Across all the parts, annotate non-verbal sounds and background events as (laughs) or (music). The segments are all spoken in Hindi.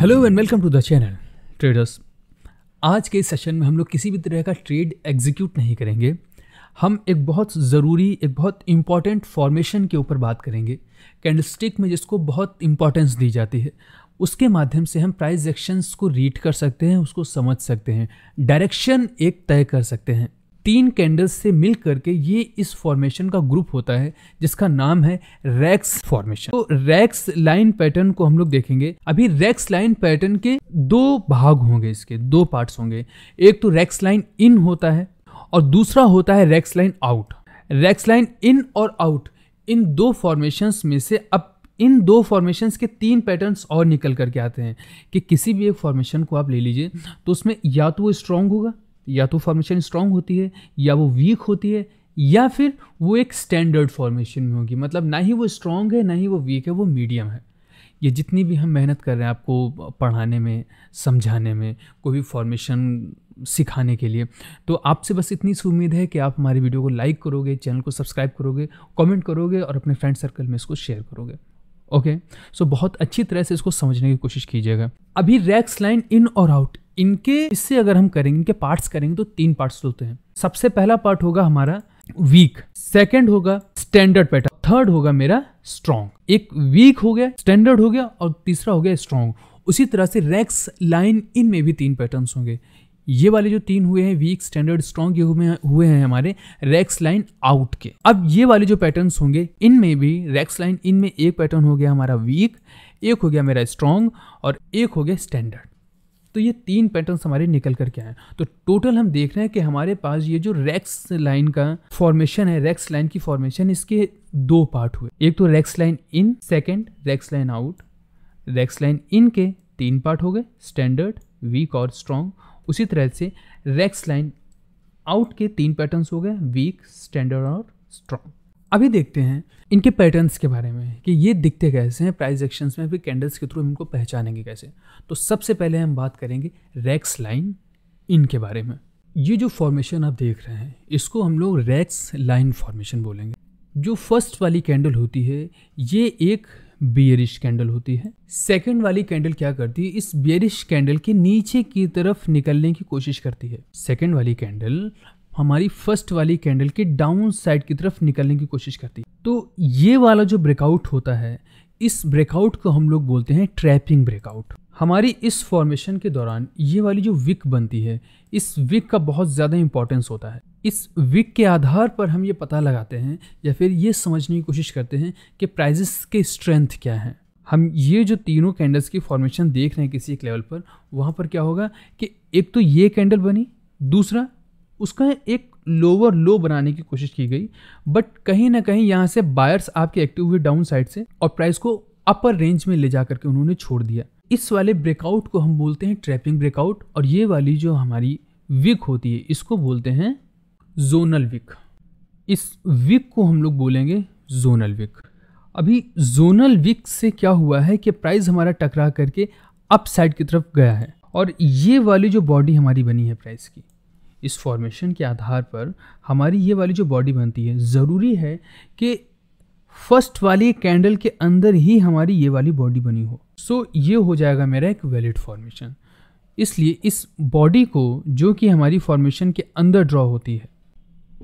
hello and welcome to the channel traders आज के सेशन में हम लोग किसी भी तरह का ट्रेड एग्जीक्यूट नहीं करेंगे हम एक बहुत ज़रूरी एक बहुत इम्पॉर्टेंट फॉर्मेशन के ऊपर बात करेंगे कैंडलस्टिक में जिसको बहुत इम्पॉर्टेंस दी जाती है उसके माध्यम से हम प्राइस एक्शंस को रीड कर सकते हैं उसको समझ सकते हैं डायरेक्शन एक तय कर सकते हैं तीन कैंडल्स से मिल करके ये इस फॉर्मेशन का ग्रुप होता है जिसका नाम है रैक्स फॉर्मेशन तो रैक्स लाइन पैटर्न को हम लोग देखेंगे अभी रैक्स लाइन पैटर्न के दो भाग होंगे इसके दो पार्ट्स होंगे एक तो रैक्स लाइन इन होता है और दूसरा होता है rex line out rex line in और आउट इन दो फॉर्मेशंस में से अब इन दो फॉर्मेशंस के तीन पैटर्न्स और निकल करके आते हैं कि किसी भी एक फॉर्मेशन को आप ले लीजिए तो उसमें या तो वो स्ट्रांग होगा या तो फॉर्मेशन स्ट्रांग होती है या वो वीक होती है या फिर वो एक स्टैंडर्ड फॉर्मेशन में होगी मतलब ना ही वो स्ट्रांग है ना ही वो वीक है वो मीडियम है ये जितनी भी हम मेहनत कर रहे हैं आपको पढ़ाने में समझाने में कोई भी फॉर्मेशन सिखाने के लिए तो आपसे बस इतनी सी उम्मीद है कि आप हमारी वीडियो को लाइक करोगे चैनल को सब्सक्राइब करोगे कमेंट करोगे और अपने फ्रेंड सर्कल में इसको शेयर करोगे ओके सो बहुत अच्छी तरह से इसको समझने की कोशिश कीजिएगा अभी रैक्स लाइन इन और आउट इनके इससे अगर हम करेंगे इनके पार्ट्स करेंगे तो तीन पार्ट्स होते हैं सबसे पहला पार्ट होगा हमारा वीक सेकंड होगा स्टैंडर्ड पैटर्न थर्ड होगा मेरा स्ट्रॉन्ग एक वीक हो गया स्टैंडर्ड हो गया और तीसरा हो गया स्ट्रॉन्ग उसी तरह से रेक्स लाइन इन में भी तीन पैटर्न होंगे ये वाले जो तीन हुए हैं वीक स्टैंडर्ड स्ट्रॉन्ग ये हुए, हैं हमारे रेक्स लाइन आउट के अब ये वाले जो पैटर्न्स होंगे इनमें भी रेक्स लाइन इनमें एक पैटर्न हो गया हमारा वीक एक हो गया मेरा स्ट्रॉन्ग और एक हो गया स्टैंडर्ड तो ये तीन पैटर्न्स हमारे निकल करके आए तो टोटल हम देख रहे हैं कि हमारे पास ये जो रेक्स लाइन का फॉर्मेशन है रेक्स लाइन की फॉर्मेशन इसके दो पार्ट हुए एक तो rex line in second rex line out rex line in के तीन पार्ट हो गए स्टैंडर्ड वीक और स्ट्रॉन्ग उसी तरह से रेक्स लाइन आउट के तीन पैटर्न्स हो गए वीक स्टैंडर्ड और स्ट्रॉन्ग अभी देखते हैं इनके पैटर्न्स के बारे में कि ये दिखते कैसे हैं प्राइस एक्शंस में फिर कैंडल्स के थ्रू इनको पहचानेंगे कैसे तो सबसे पहले हम बात करेंगे रैक्स लाइन इनके बारे में ये जो फॉर्मेशन आप देख रहे हैं इसको हम लोग रैक्स लाइन फॉर्मेशन बोलेंगे जो फर्स्ट वाली कैंडल होती है ये एक बियरिश कैंडल होती है सेकंड वाली कैंडल क्या करती है इस बियरिश कैंडल के नीचे की तरफ निकलने की कोशिश करती है सेकंड वाली कैंडल हमारी फर्स्ट वाली कैंडल के डाउन साइड की तरफ निकलने की कोशिश करती है तो ये वाला जो ब्रेकआउट होता है इस ब्रेकआउट को हम लोग बोलते हैं ट्रैपिंग ब्रेकआउट हमारी इस फॉर्मेशन के दौरान ये वाली जो विक बनती है इस विक का बहुत ज़्यादा इंपॉर्टेंस होता है इस विक के आधार पर हम ये पता लगाते हैं या फिर ये समझने की कोशिश करते हैं कि प्राइजेस के स्ट्रेंथ क्या हैं हम ये जो तीनों कैंडल्स की फॉर्मेशन देख रहे हैं किसी एक लेवल पर वहाँ पर क्या होगा कि एक तो ये कैंडल बनी दूसरा उसका एक लोअर लो बनाने की कोशिश की गई बट कहीं ना कहीं यहाँ से बायर्स आपके एक्टिव हुए डाउन साइड से और प्राइस को अपर रेंज में ले जा करके उन्होंने छोड़ दिया इस वाले ब्रेकआउट को हम बोलते हैं ट्रैपिंग ब्रेकआउट और ये वाली जो हमारी विक होती है इसको बोलते हैं जोनल विक इस विक को हम लोग बोलेंगे जोनल विक अभी जोनल विक से क्या हुआ है कि प्राइस हमारा टकरा करके अप साइड की तरफ गया है और ये वाली जो बॉडी हमारी बनी है प्राइस की इस फॉर्मेशन के आधार पर हमारी ये वाली जो बॉडी बनती है ज़रूरी है कि फर्स्ट वाली कैंडल के अंदर ही हमारी ये वाली बॉडी बनी हो सो so, ये हो जाएगा मेरा एक वैलिड फॉर्मेशन इसलिए इस बॉडी को जो कि हमारी फॉर्मेशन के अंदर ड्रॉ होती है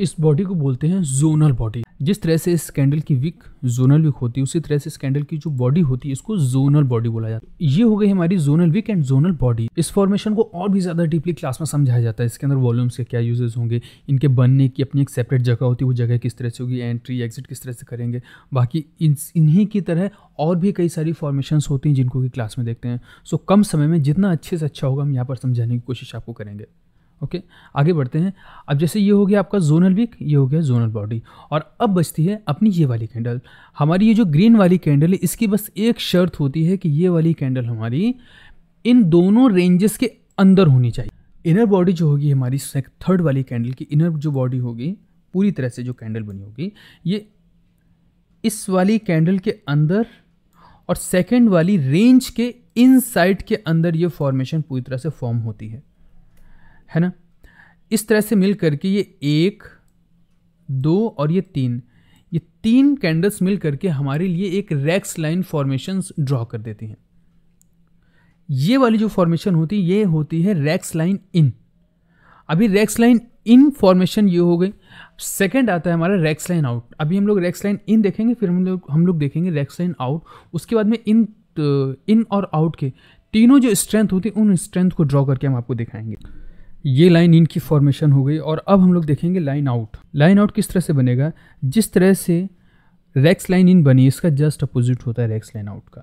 इस बॉडी को बोलते हैं जोनल बॉडी जिस तरह से इस कैंडल की विक जोनल विक होती है उसी तरह से इस कैंडल की जो बॉडी होती है इसको जोनल बॉडी बोला जाता है ये हो गई हमारी zonal wick and zonal body इस फॉर्मेशन को और भी ज़्यादा डीपली क्लास में समझाया जाता है इसके अंदर वॉल्यूम्स के क्या यूजेस होंगे इनके बनने की अपनी एक सेपरेट जगह होती है वो जगह किस तरह से होगी एंट्री एग्जिट किस तरह से करेंगे बाकी इन्हीं की तरह और भी कई सारी फॉर्मेशन होती हैं जिनको कि क्लास में देखते हैं सो कम समय में जितना अच्छे से अच्छा होगा हम यहाँ पर समझाने की कोशिश आपको करेंगे ओके आगे बढ़ते हैं अब जैसे ये हो गया आपका जोनल वीक ये हो गया जोनल बॉडी और अब बचती है अपनी ये वाली कैंडल हमारी ये जो ग्रीन वाली कैंडल है इसकी बस एक शर्त होती है कि ये वाली कैंडल हमारी इन दोनों रेंजेस के अंदर होनी चाहिए इनर बॉडी जो होगी हमारी थर्ड वाली कैंडल की इनर जो बॉडी होगी पूरी तरह से जो कैंडल बनी होगी ये इस वाली कैंडल के अंदर और सेकेंड वाली रेंज के इन के अंदर ये फॉर्मेशन पूरी तरह से फॉर्म होती है है ना इस तरह से मिल करके ये एक दो और ये तीन ये तीन कैंडल्स मिल करके हमारे लिए एक रैक्स लाइन फॉर्मेशन ड्रॉ कर देती हैं ये वाली जो फॉर्मेशन होती है ये होती है रैक्स लाइन इन अभी रैक्स लाइन इन फॉर्मेशन ये हो गई सेकेंड आता है हमारा रैक्स लाइन आउट अभी हम लोग रैक्स लाइन इन देखेंगे फिर हम लोग हम लोग देखेंगे रैक्स लाइन आउट उसके बाद में इन इन और आउट के तीनों जो स्ट्रेंथ होती है उन स्ट्रेंथ को ड्रॉ करके हम आपको दिखाएंगे ये लाइन इन की फॉर्मेशन हो गई और अब हम लोग देखेंगे लाइन आउट लाइन आउट किस तरह से बनेगा जिस तरह से रेक्स लाइन इन बनी इसका जस्ट अपोजिट होता है रेक्स लाइन आउट का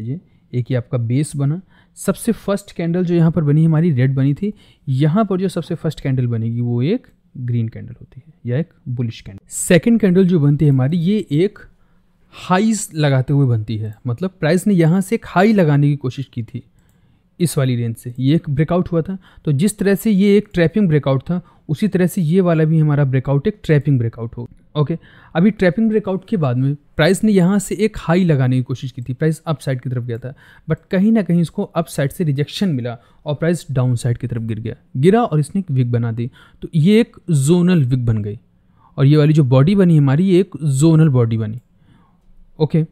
लीजिए एक ही आपका बेस बना सबसे फर्स्ट कैंडल जो यहाँ पर बनी हमारी रेड बनी थी यहाँ पर जो सबसे फर्स्ट कैंडल बनेगी वो एक ग्रीन कैंडल होती है या एक बुलिश कैंडल सेकेंड कैंडल जो बनती है हमारी ये एक हाईज लगाते हुए बनती है मतलब प्राइस ने यहाँ से एक हाई लगाने की कोशिश की थी इस वाली रेंज से ये एक ब्रेकआउट हुआ था तो जिस तरह से ये एक ट्रैपिंग ब्रेकआउट था उसी तरह से ये वाला भी हमारा ब्रेकआउट एक ट्रैपिंग ब्रेकआउट हो ओके अभी ट्रैपिंग ब्रेकआउट के बाद में प्राइस ने यहाँ से एक हाई लगाने की कोशिश की थी प्राइस अप साइड की तरफ गया था बट कहीं ना कहीं इसको अप साइड से रिजेक्शन मिला और प्राइस डाउन साइड की तरफ गिर गया गिरा और इसने एक विक बना दी तो ये एक जोनल विक बन गई और ये वाली जो बॉडी बनी हमारी ये एक जोनल बॉडी बनी ओके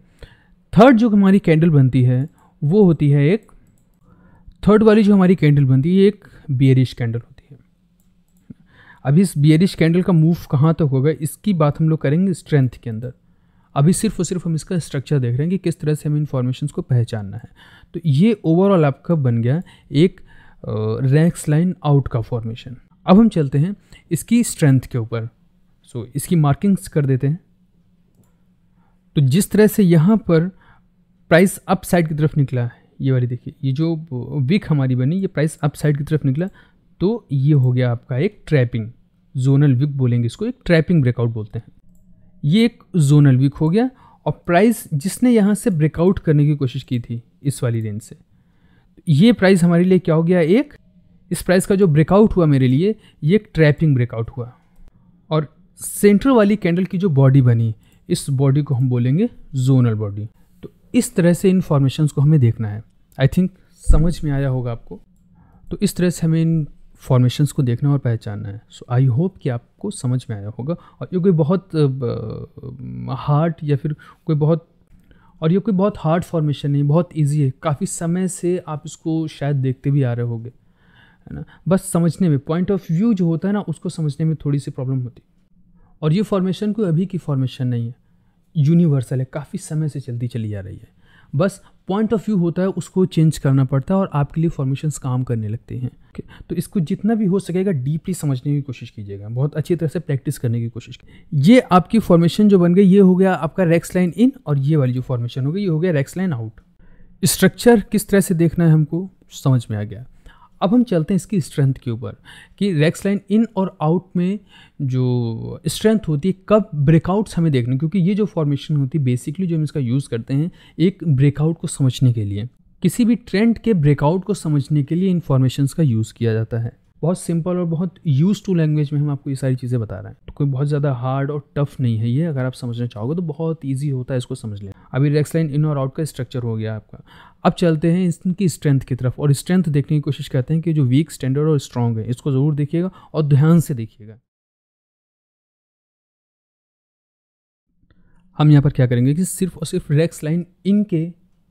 थर्ड जो हमारी कैंडल बनती है वो होती है एक थर्ड वाली जो हमारी कैंडल बनती है ये एक बियरिश कैंडल होती है अभी इस बियरिश कैंडल का मूव कहाँ तक तो होगा इसकी बात हम लोग करेंगे स्ट्रेंथ के अंदर अभी सिर्फ और सिर्फ हम इसका स्ट्रक्चर देख रहे हैं कि किस तरह से हमें इन्फॉर्मेशन को पहचानना है तो ये ओवरऑल आपका बन गया एक रैक्स लाइन आउट का फॉर्मेशन अब हम चलते हैं इसकी स्ट्रेंथ के ऊपर सो so, इसकी मार्किंग्स कर देते हैं तो जिस तरह से यहाँ पर प्राइस अप साइड की तरफ निकला है ये वाली देखिए ये जो विक हमारी बनी ये प्राइस अप साइड की तरफ निकला तो ये हो गया आपका एक ट्रैपिंग जोनल विक बोलेंगे इसको एक ट्रैपिंग ब्रेकआउट बोलते हैं ये एक जोनल विक हो गया और प्राइस जिसने यहाँ से ब्रेकआउट करने की कोशिश की थी इस वाली रेंज से ये प्राइस हमारे लिए क्या हो गया एक इस प्राइस का जो ब्रेकआउट हुआ मेरे लिए ये एक ट्रैपिंग ब्रेकआउट हुआ और सेंटर वाली कैंडल की जो बॉडी बनी इस बॉडी को हम बोलेंगे जोनल बॉडी तो इस तरह से इन को हमें देखना है आई थिंक समझ में आया होगा आपको तो इस तरह से हमें इन फॉर्मेशंस को देखना और पहचानना है सो आई होप कि आपको समझ में आया होगा और ये कोई बहुत हार्ड या फिर कोई बहुत और ये कोई बहुत हार्ड फॉर्मेशन नहीं बहुत इजी है काफ़ी समय से आप इसको शायद देखते भी आ रहे होगे है ना बस समझने में पॉइंट ऑफ व्यू जो होता है ना उसको समझने में थोड़ी सी प्रॉब्लम होती और ये फॉर्मेशन कोई अभी की फॉर्मेशन नहीं है यूनिवर्सल है काफ़ी समय से चलती चली आ रही है बस पॉइंट ऑफ व्यू होता है उसको चेंज करना पड़ता है और आपके लिए फॉर्मेशंस काम करने लगते हैं तो इसको जितना भी हो सकेगा डीपली समझने की कोशिश कीजिएगा बहुत अच्छी तरह से प्रैक्टिस करने की कोशिश ये आपकी फॉर्मेशन जो बन गई ये हो गया आपका रेक्स लाइन इन और ये वाली जो फॉर्मेशन हो गई ये हो गया रेक्स लाइन आउट स्ट्रक्चर किस तरह से देखना है हमको समझ में आ गया अब हम चलते हैं इसकी स्ट्रेंथ के ऊपर कि रेक्स लाइन इन और आउट में जो स्ट्रेंथ होती है कब ब्रेकआउट्स हमें देखने क्योंकि ये जो फॉर्मेशन होती है बेसिकली जो हम इसका यूज़ करते हैं एक ब्रेकआउट को समझने के लिए किसी भी ट्रेंड के ब्रेकआउट को समझने के लिए इन फॉर्मेशन का यूज़ किया जाता है बहुत सिंपल और बहुत यूज टू लैंग्वेज में हम आपको ये सारी चीज़ें बता रहे हैं तो कोई बहुत ज़्यादा हार्ड और टफ नहीं है ये अगर आप समझना चाहोगे तो बहुत ईजी होता है इसको समझ लें अभी रेक्स लाइन इन और आउट का स्ट्रक्चर हो गया आपका अब चलते हैं इनकी स्ट्रेंथ की तरफ और स्ट्रेंथ देखने की कोशिश करते हैं कि जो वीक स्टैंडर्ड और स्ट्रॉन्ग है इसको ज़रूर देखिएगा और ध्यान से देखिएगा हम यहाँ पर क्या करेंगे कि सिर्फ और सिर्फ रेक्स लाइन इनके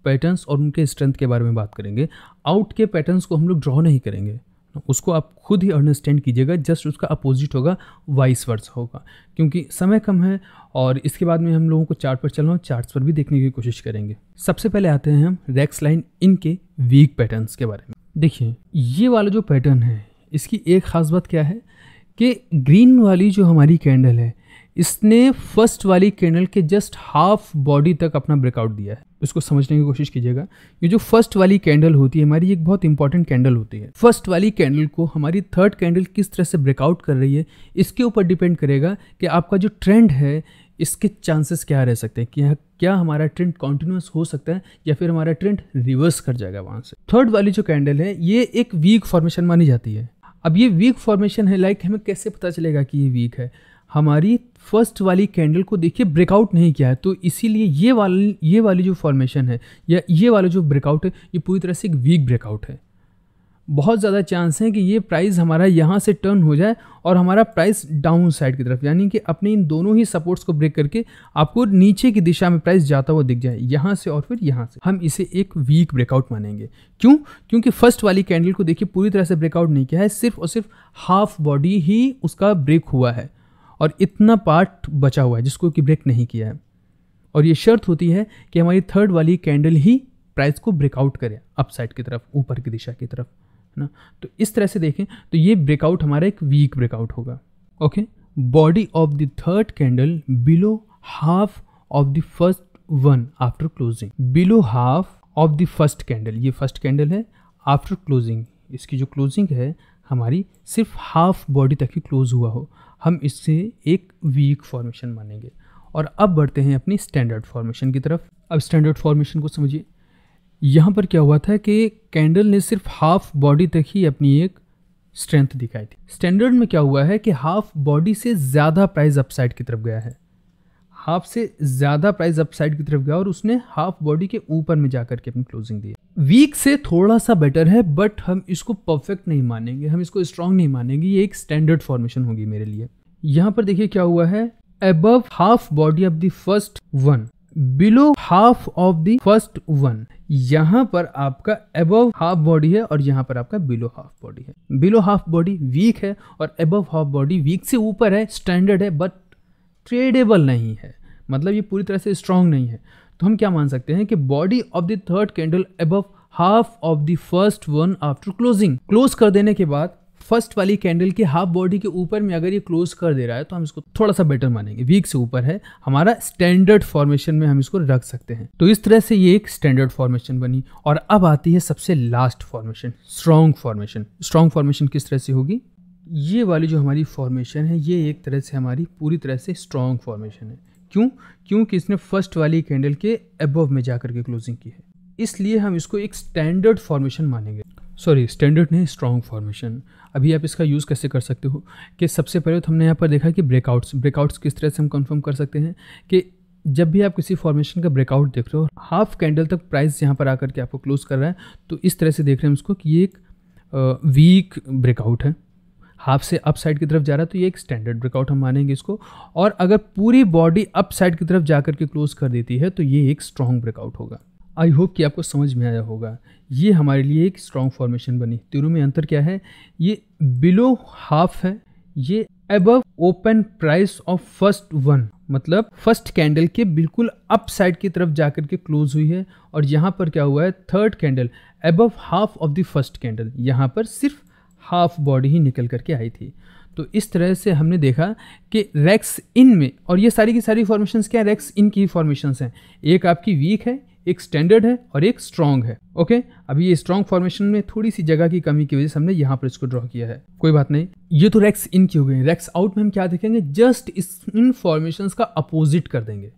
पैटर्न्स और उनके स्ट्रेंथ के बारे में बात करेंगे आउट के पैटर्न्स को हम लोग ड्रॉ नहीं करेंगे उसको आप खुद ही अंडरस्टैंड कीजिएगा जस्ट उसका अपोजिट होगा वाइस वर्स होगा क्योंकि समय कम है और इसके बाद में हम लोगों को चार्ट पर चल रहा हूँ चार्ट पर भी देखने की कोशिश करेंगे सबसे पहले आते हैं हम रेक्स लाइन इनके वीक पैटर्न्स के बारे में देखिए ये वाला जो पैटर्न है इसकी एक ख़ास बात क्या है कि ग्रीन वाली जो हमारी कैंडल है इसने फर्स्ट वाली कैंडल के जस्ट हाफ बॉडी तक अपना ब्रेकआउट दिया है इसको समझने की कोशिश कीजिएगा ये जो फर्स्ट वाली कैंडल होती है हमारी एक बहुत इंपॉर्टेंट कैंडल होती है फर्स्ट वाली कैंडल को हमारी थर्ड कैंडल किस तरह से ब्रेकआउट कर रही है इसके ऊपर डिपेंड करेगा कि आपका जो ट्रेंड है इसके चांसेस क्या रह सकते हैं कि क्या हमारा ट्रेंड कॉन्टिन्यूस हो सकता है या फिर हमारा ट्रेंड रिवर्स कर जाएगा वहाँ से थर्ड वाली जो कैंडल है ये एक वीक फॉर्मेशन मानी जाती है अब ये वीक फॉर्मेशन है लाइक हमें कैसे पता चलेगा कि ये वीक है हमारी फर्स्ट वाली कैंडल को देखिए ब्रेकआउट नहीं किया है तो इसीलिए ये वाली ये वाली जो फॉर्मेशन है या ये वाला जो ब्रेकआउट है ये पूरी तरह से एक वीक ब्रेकआउट है बहुत ज़्यादा चांस है कि ये प्राइस हमारा यहाँ से टर्न हो जाए और हमारा प्राइस डाउन साइड की तरफ यानी कि अपने इन दोनों ही सपोर्ट्स को ब्रेक करके आपको नीचे की दिशा में प्राइस जाता हुआ दिख जाए यहाँ से और फिर यहाँ से हम इसे एक वीक ब्रेकआउट मानेंगे क्यों क्योंकि फर्स्ट वाली कैंडल को देखिए पूरी तरह से ब्रेकआउट नहीं किया है सिर्फ और सिर्फ हाफ बॉडी ही उसका ब्रेक हुआ है और इतना पार्ट बचा हुआ है जिसको कि ब्रेक नहीं किया है और ये शर्त होती है कि हमारी थर्ड वाली कैंडल ही प्राइस को ब्रेकआउट करे अपसाइड की तरफ ऊपर की दिशा की तरफ है ना तो इस तरह से देखें तो ये ब्रेकआउट हमारा एक वीक ब्रेकआउट होगा okay body of the third candle below half of the first one after closing below half of the first candle ये फर्स्ट कैंडल है आफ्टर क्लोजिंग इसकी जो क्लोजिंग है हमारी सिर्फ हाफ बॉडी तक ही क्लोज हुआ हो हम इससे एक वीक फॉर्मेशन मानेंगे और अब बढ़ते हैं अपनी स्टैंडर्ड फॉर्मेशन की तरफ अब स्टैंडर्ड फॉर्मेशन को समझिए यहाँ पर क्या हुआ था कि कैंडल ने सिर्फ हाफ बॉडी तक ही अपनी एक स्ट्रेंथ दिखाई थी स्टैंडर्ड में क्या हुआ है कि हाफ बॉडी से ज़्यादा प्राइस अपसाइड की तरफ गया है हाफ से ज़्यादा प्राइस अपसाइड की तरफ गया और उसने हाफ बॉडी के ऊपर में जाकर के अपनी क्लोजिंग दी वीक से थोड़ा सा बेटर है बट हम इसको परफेक्ट नहीं मानेंगे हम इसको स्ट्रांग नहीं मानेंगे ये एक स्टैंडर्ड फॉर्मेशन होगी मेरे लिए यहाँ पर देखिए क्या हुआ है above half body of the first one below half of the first one यहां पर आपका अबव हाफ बॉडी है और यहां पर आपका बिलो हाफ बॉडी है बिलो हाफ बॉडी वीक है और अबव हाफ बॉडी वीक से ऊपर है स्टैंडर्ड है बट ट्रेडेबल नहीं है मतलब ये पूरी तरह से स्ट्रांग नहीं है तो हम क्या मान सकते हैं कि body of the third candle above half of the first one after closing close कर देने के बाद फर्स्ट वाली कैंडल के हाफ बॉडी के ऊपर में अगर ये क्लोज कर दे रहा है तो हम इसको थोड़ा सा बेटर मानेंगे वीक से ऊपर है हमारा स्टैंडर्ड फॉर्मेशन में हम इसको रख सकते हैं तो इस तरह से ये एक स्टैंडर्ड फॉर्मेशन बनी और अब आती है सबसे last formation strong formation strong formation किस तरह से होगी ये वाली जो हमारी फॉर्मेशन है ये एक तरह से हमारी पूरी तरह से स्ट्रॉन्ग फॉर्मेशन है क्यों क्योंकि इसने फर्स्ट वाली कैंडल के अबव में जा के क्लोजिंग की है इसलिए हम इसको एक स्टैंडर्ड फॉर्मेशन मानेंगे सॉरी स्टैंडर्ड नहीं स्ट्रॉन्ग फॉर्मेशन अभी आप इसका यूज़ कैसे कर सकते हो कि सबसे पहले तो हमने यहाँ पर देखा कि ब्रेकआउट्स ब्रेकआउट्स किस तरह से हम कंफर्म कर सकते हैं कि जब भी आप किसी फॉर्मेशन का ब्रेकआउट देख रहे हो हाफ कैंडल तक प्राइस यहाँ पर आकर के आपको क्लोज कर रहा है तो इस तरह से देख रहे हैं हम इसको कि ये एक वीक ब्रेकआउट है हाफ से अप साइड की तरफ जा रहा है तो ये एक स्टैंडर्ड ब्रेकआउट हम मानेंगे इसको और अगर पूरी बॉडी अप साइड की तरफ जाकर के क्लोज कर देती है तो ये एक स्ट्रॉन्ग ब्रेकआउट होगा आई होप कि आपको समझ में आया होगा ये हमारे लिए एक स्ट्रॉन्ग फॉर्मेशन बनी तीनों में अंतर क्या है ये बिलो हाफ है ये above open price of first one मतलब फर्स्ट कैंडल के बिल्कुल अप साइड की तरफ जाकर के क्लोज हुई है और यहाँ पर क्या हुआ है third candle above half of the first candle यहाँ पर सिर्फ हाफ बॉडी ही निकल करके आई थी तो इस तरह से हमने देखा कि रेक्स इन में और ये सारी की सारी फॉर्मेशंस क्या है रेक्स इन की फॉर्मेशंस हैं एक आपकी वीक है एक स्टैंडर्ड है और एक स्ट्रॉन्ग है ओके अभी ये स्ट्रॉन्ग फॉर्मेशन में थोड़ी सी जगह की कमी की वजह से हमने यहाँ पर इसको ड्रॉ किया है कोई बात नहीं ये तो रेक्स इन की हो गई रेक्स आउट में हम क्या देखेंगे जस्ट इस इन फॉर्मेशन का अपोजिट कर देंगे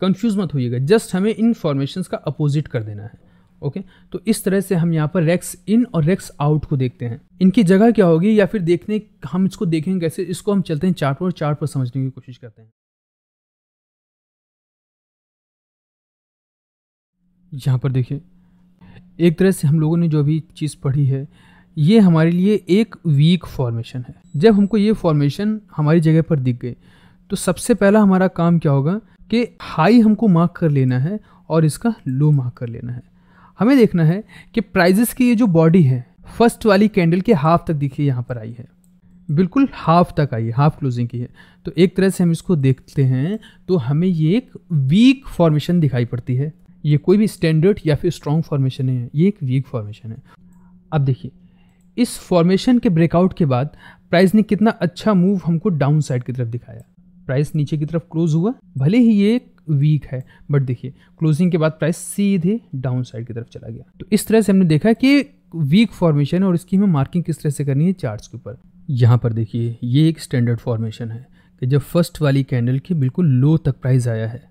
कन्फ्यूज मत होइएगा जस्ट हमें इन फॉर्मेशन का अपोजिट कर देना है ओके तो इस तरह से हम यहाँ पर रेक्स इन और रेक्स आउट को देखते हैं इनकी जगह क्या होगी या फिर देखने हम इसको देखेंगे कैसे इसको हम चलते हैं चार्ट पर चार्ट पर समझने की कोशिश करते हैं यहाँ पर देखिए एक तरह से हम लोगों ने जो भी चीज़ पढ़ी है ये हमारे लिए एक वीक फॉर्मेशन है जब हमको ये फॉर्मेशन हमारी जगह पर दिख गई तो सबसे पहला हमारा काम क्या होगा कि हाई हमको मार्क कर लेना है और इसका लो मार्क कर लेना है हमें देखना है कि प्राइजेस की ये जो बॉडी है फर्स्ट वाली कैंडल के हाफ तक देखिए यहाँ पर आई है बिल्कुल हाफ तक आई है हाफ क्लोजिंग की है तो एक तरह से हम इसको देखते हैं तो हमें ये एक वीक फॉर्मेशन दिखाई पड़ती है ये कोई भी स्टैंडर्ड या फिर स्ट्रॉन्ग फॉर्मेशन है ये एक वीक फॉर्मेशन है अब देखिए इस फॉर्मेशन के ब्रेकआउट के बाद प्राइस ने कितना अच्छा मूव हमको डाउन साइड की तरफ दिखाया प्राइस नीचे की तरफ क्लोज हुआ भले ही ये वीक है बट देखिए क्लोजिंग के बाद प्राइस सीधे डाउन साइड की तरफ चला गया तो इस तरह से हमने देखा कि वीक फॉर्मेशन और इसकी हमें मार्किंग किस तरह से करनी है चार्ट्स के ऊपर यहाँ पर देखिए ये एक स्टैंडर्ड फॉर्मेशन है कि जब फर्स्ट वाली कैंडल के बिल्कुल लो तक प्राइस आया है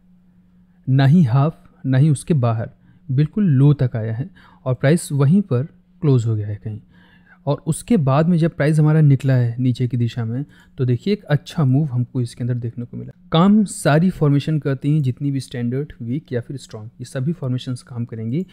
ना ही हाफ ना ही उसके बाहर बिल्कुल लो तक आया है और प्राइस वहीं पर क्लोज़ हो गया है कहीं और उसके बाद में जब प्राइस हमारा निकला है नीचे की दिशा में तो देखिए एक अच्छा मूव हमको इसके अंदर देखने को मिला काम सारी फॉर्मेशन करती हैं जितनी भी स्टैंडर्ड वीक या फिर स्ट्रॉन्ग ये सभी फॉर्मेशन काम करेंगी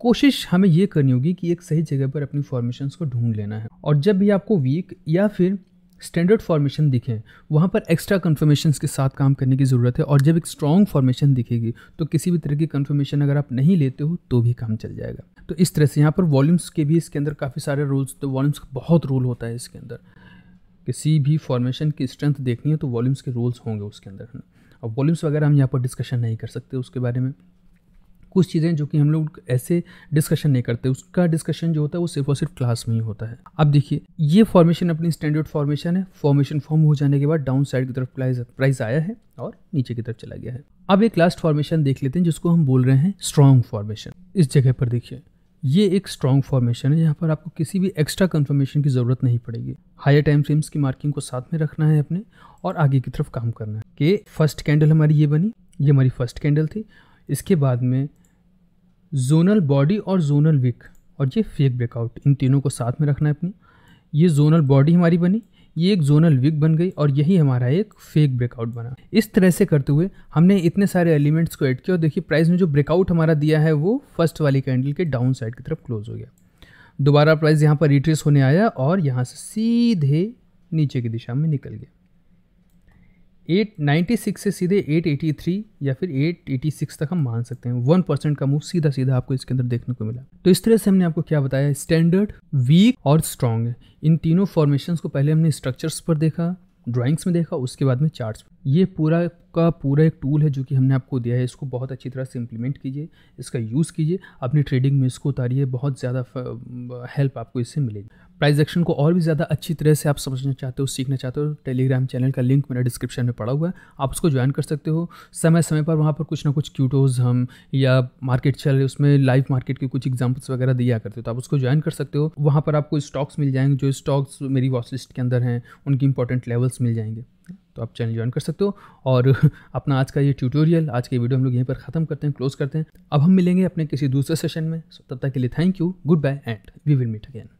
कोशिश हमें ये करनी होगी कि एक सही जगह पर अपनी फॉर्मेशन को ढूंढ लेना है और जब भी आपको वीक या फिर स्टैंडर्ड फॉर्मेशन दिखें वहाँ पर एक्स्ट्रा कन्फर्मेशन के साथ काम करने की ज़रूरत है और जब एक स्ट्रॉन्ग फॉर्मेशन दिखेगी तो किसी भी तरह की कन्फर्मेशन अगर आप नहीं लेते हो तो भी काम चल जाएगा तो इस तरह से यहाँ पर वॉल्यूम्स के भी इसके अंदर काफ़ी सारे रूल्स तो वॉल्यूम्स का बहुत रूल होता है इसके अंदर किसी भी फॉर्मेशन की स्ट्रेंथ देखनी है तो वॉल्यूम्स के रूल्स होंगे उसके अंदर अब वॉल्यूम्स वगैरह हम यहाँ पर डिस्कशन नहीं कर सकते उसके बारे में कुछ चीज़ें जो कि हम लोग ऐसे डिस्कशन नहीं करते उसका डिस्कशन जो होता है वो सिर्फ और सिर्फ क्लास में ही होता है अब देखिए ये फॉर्मेशन अपनी स्टैंडर्ड फॉर्मेशन है फॉर्मेशन फॉर्म हो जाने के बाद डाउन साइड की तरफ प्राइस आया है और नीचे की तरफ चला गया है अब एक लास्ट फॉर्मेशन देख लेते हैं जिसको हम बोल रहे हैं स्ट्रॉन्ग फॉर्मेशन इस जगह पर देखिए ये एक स्ट्रॉन्ग फॉर्मेशन है यहाँ पर आपको किसी भी एक्स्ट्रा कन्फर्मेशन की ज़रूरत नहीं पड़ेगी हायर टाइम फ्रेम्स की मार्किंग को साथ में रखना है अपने और आगे की तरफ काम करना है कि फर्स्ट कैंडल हमारी ये बनी ये हमारी फर्स्ट कैंडल थी इसके बाद में जोनल बॉडी और जोनल विक और ये फेक ब्रेकआउट इन तीनों को साथ में रखना है अपनी ये जोनल बॉडी हमारी बनी ये एक जोनल विक बन गई और यही हमारा एक फेक ब्रेकआउट बना इस तरह से करते हुए हमने इतने सारे एलिमेंट्स को ऐड किया और देखिए प्राइस में जो ब्रेकआउट हमारा दिया है वो फर्स्ट वाली कैंडल के डाउन साइड की तरफ क्लोज हो गया दोबारा प्राइस यहाँ पर रिट्रेस होने आया और यहाँ से सीधे नीचे की दिशा में निकल गया 896 से सीधे 883 या फिर 886 तक हम मान सकते हैं वन परसेंट का मूव सीधा सीधा आपको इसके अंदर देखने को मिला तो इस तरह से हमने आपको क्या बताया स्टैंडर्ड वीक और स्ट्रॉन्ग इन तीनों फॉर्मेशन को पहले हमने स्ट्रक्चर्स पर देखा ड्राइंग्स में देखा उसके बाद में चार्ट्स ये पूरा का पूरा एक टूल है जो कि हमने आपको दिया है इसको बहुत अच्छी तरह से इम्प्लीमेंट कीजिए इसका यूज़ कीजिए अपनी ट्रेडिंग में इसको उतारिए बहुत ज़्यादा हेल्प आपको इससे मिलेगी प्राइस एक्शन को और भी ज़्यादा अच्छी तरह से आप समझना चाहते हो सीखना चाहते हो टेलीग्राम चैनल का लिंक मेरा डिस्क्रिप्शन में पड़ा हुआ है आप उसको ज्वाइन कर सकते हो समय समय पर वहाँ पर कुछ ना कुछ क्यूटोज़ हम या मार्केट चल रहे उसमें लाइव मार्केट के कुछ एग्जाम्पल्स वगैरह दिया करते हो तो आप उसको ज्वाइन कर सकते हो वहाँ पर आपको स्टॉक्स मिल जाएंगे जो स्टॉक्स मेरी वॉच लिस्ट के अंदर हैं उनकी इंपॉर्टेंट लेवल्स मिल जाएंगे तो आप चैनल ज्वाइन कर सकते हो और (laughs) अपना आज का ये ट्यूटोरियल आज के वीडियो हम लोग यहीं पर ख़त्म करते हैं क्लोज करते हैं अब हम मिलेंगे अपने किसी दूसरे सेशन में तब तक के लिए thank you goodbye and we will meet again